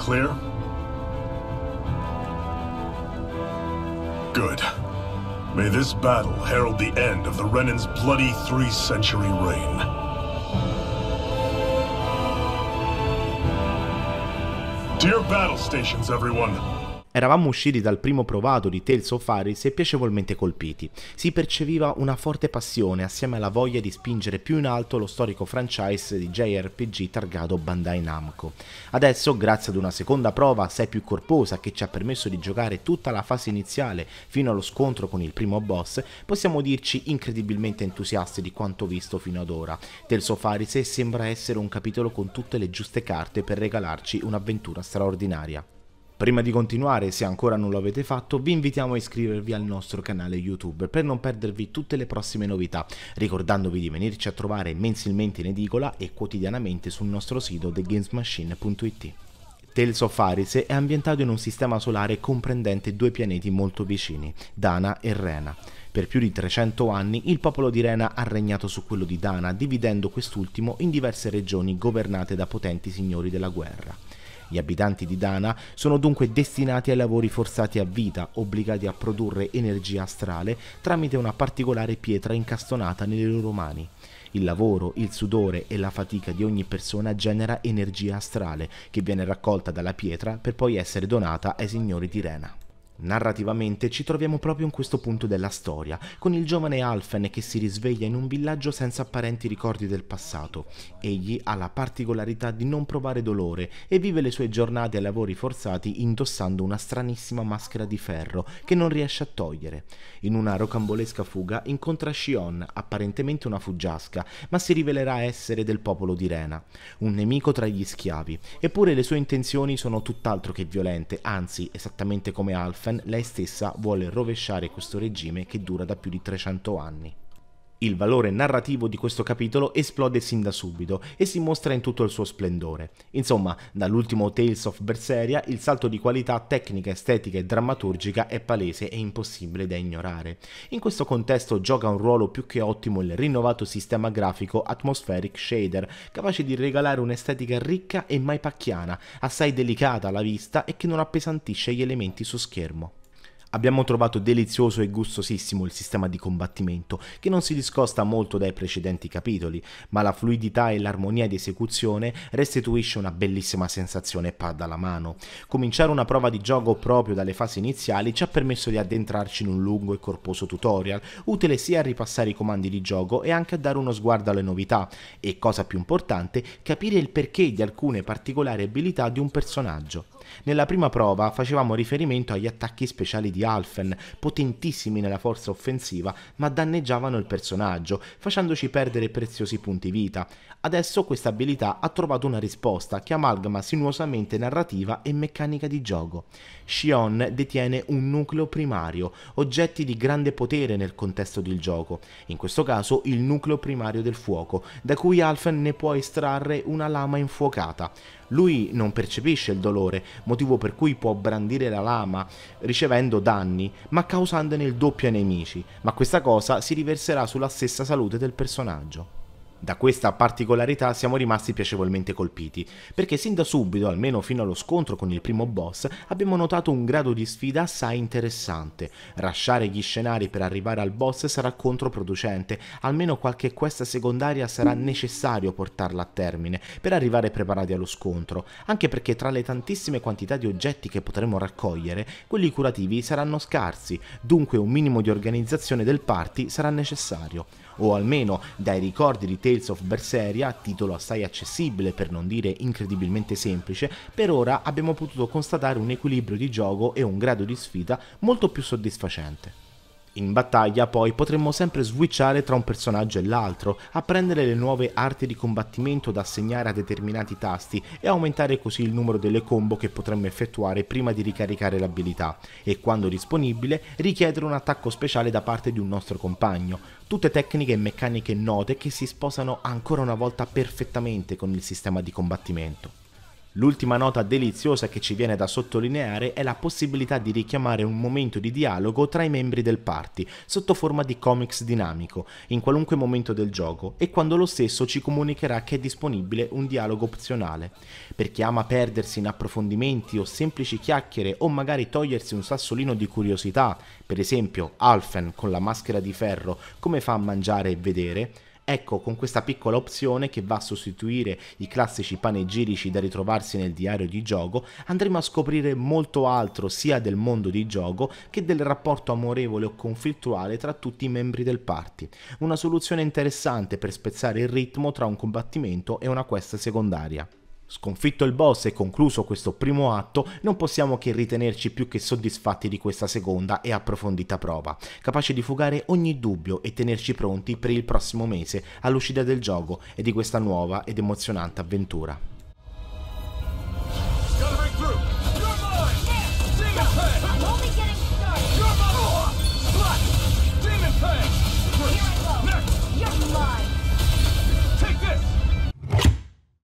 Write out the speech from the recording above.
clear? Good. May this battle herald the end of the Renan's bloody three-century reign. Dear battle stations, everyone, Eravamo usciti dal primo provato di Tales of Aris e piacevolmente colpiti. Si perceviva una forte passione assieme alla voglia di spingere più in alto lo storico franchise di JRPG targato Bandai Namco. Adesso, grazie ad una seconda prova assai più corposa che ci ha permesso di giocare tutta la fase iniziale fino allo scontro con il primo boss, possiamo dirci incredibilmente entusiasti di quanto visto fino ad ora. Tales of Aris sembra essere un capitolo con tutte le giuste carte per regalarci un'avventura straordinaria. Prima di continuare, se ancora non lo avete fatto, vi invitiamo a iscrivervi al nostro canale YouTube per non perdervi tutte le prossime novità, ricordandovi di venirci a trovare mensilmente in edicola e quotidianamente sul nostro sito thegamesmachine.it. Tales of Arise è ambientato in un sistema solare comprendente due pianeti molto vicini, Dana e Rena. Per più di 300 anni il popolo di Rena ha regnato su quello di Dana, dividendo quest'ultimo in diverse regioni governate da potenti signori della guerra. Gli abitanti di Dana sono dunque destinati ai lavori forzati a vita, obbligati a produrre energia astrale tramite una particolare pietra incastonata nelle loro mani. Il lavoro, il sudore e la fatica di ogni persona genera energia astrale che viene raccolta dalla pietra per poi essere donata ai signori di Rena. Narrativamente ci troviamo proprio in questo punto della storia, con il giovane Alfen che si risveglia in un villaggio senza apparenti ricordi del passato. Egli ha la particolarità di non provare dolore e vive le sue giornate ai lavori forzati indossando una stranissima maschera di ferro che non riesce a togliere. In una rocambolesca fuga incontra Shion, apparentemente una fuggiasca, ma si rivelerà essere del popolo di Rena, un nemico tra gli schiavi, eppure le sue intenzioni sono tutt'altro che violente, anzi esattamente come Alfen Stefan lei stessa vuole rovesciare questo regime che dura da più di 300 anni. Il valore narrativo di questo capitolo esplode sin da subito e si mostra in tutto il suo splendore. Insomma, dall'ultimo Tales of Berseria il salto di qualità tecnica, estetica e drammaturgica è palese e impossibile da ignorare. In questo contesto gioca un ruolo più che ottimo il rinnovato sistema grafico Atmospheric Shader, capace di regalare un'estetica ricca e mai pacchiana, assai delicata alla vista e che non appesantisce gli elementi su schermo. Abbiamo trovato delizioso e gustosissimo il sistema di combattimento, che non si discosta molto dai precedenti capitoli, ma la fluidità e l'armonia di esecuzione restituisce una bellissima sensazione pad alla mano. Cominciare una prova di gioco proprio dalle fasi iniziali ci ha permesso di addentrarci in un lungo e corposo tutorial, utile sia a ripassare i comandi di gioco e anche a dare uno sguardo alle novità, e cosa più importante, capire il perché di alcune particolari abilità di un personaggio. Nella prima prova facevamo riferimento agli attacchi speciali di di Alphen, potentissimi nella forza offensiva, ma danneggiavano il personaggio, facendoci perdere preziosi punti vita. Adesso questa abilità ha trovato una risposta che amalgama sinuosamente narrativa e meccanica di gioco. Shion detiene un nucleo primario, oggetti di grande potere nel contesto del gioco, in questo caso il nucleo primario del fuoco, da cui Alfen ne può estrarre una lama infuocata. Lui non percepisce il dolore, motivo per cui può brandire la lama ricevendo danni, ma causandone il doppio ai nemici, ma questa cosa si riverserà sulla stessa salute del personaggio. Da questa particolarità siamo rimasti piacevolmente colpiti, perché sin da subito, almeno fino allo scontro con il primo boss, abbiamo notato un grado di sfida assai interessante. Rasciare gli scenari per arrivare al boss sarà controproducente, almeno qualche questa secondaria sarà necessario portarla a termine per arrivare preparati allo scontro, anche perché tra le tantissime quantità di oggetti che potremo raccogliere, quelli curativi saranno scarsi, dunque un minimo di organizzazione del party sarà necessario, o almeno dai ricordi di te Tales of Berseria, titolo assai accessibile per non dire incredibilmente semplice, per ora abbiamo potuto constatare un equilibrio di gioco e un grado di sfida molto più soddisfacente. In battaglia poi potremmo sempre switchare tra un personaggio e l'altro, apprendere le nuove arti di combattimento da assegnare a determinati tasti e aumentare così il numero delle combo che potremmo effettuare prima di ricaricare l'abilità e quando disponibile richiedere un attacco speciale da parte di un nostro compagno. Tutte tecniche e meccaniche note che si sposano ancora una volta perfettamente con il sistema di combattimento. L'ultima nota deliziosa che ci viene da sottolineare è la possibilità di richiamare un momento di dialogo tra i membri del party, sotto forma di comics dinamico, in qualunque momento del gioco, e quando lo stesso ci comunicherà che è disponibile un dialogo opzionale. Per chi ama perdersi in approfondimenti o semplici chiacchiere o magari togliersi un sassolino di curiosità, per esempio Alfen con la maschera di ferro, come fa a mangiare e vedere, Ecco, con questa piccola opzione che va a sostituire i classici panegirici da ritrovarsi nel diario di gioco, andremo a scoprire molto altro sia del mondo di gioco che del rapporto amorevole o conflittuale tra tutti i membri del party. Una soluzione interessante per spezzare il ritmo tra un combattimento e una quest secondaria. Sconfitto il boss e concluso questo primo atto, non possiamo che ritenerci più che soddisfatti di questa seconda e approfondita prova, capace di fugare ogni dubbio e tenerci pronti per il prossimo mese all'uscita del gioco e di questa nuova ed emozionante avventura.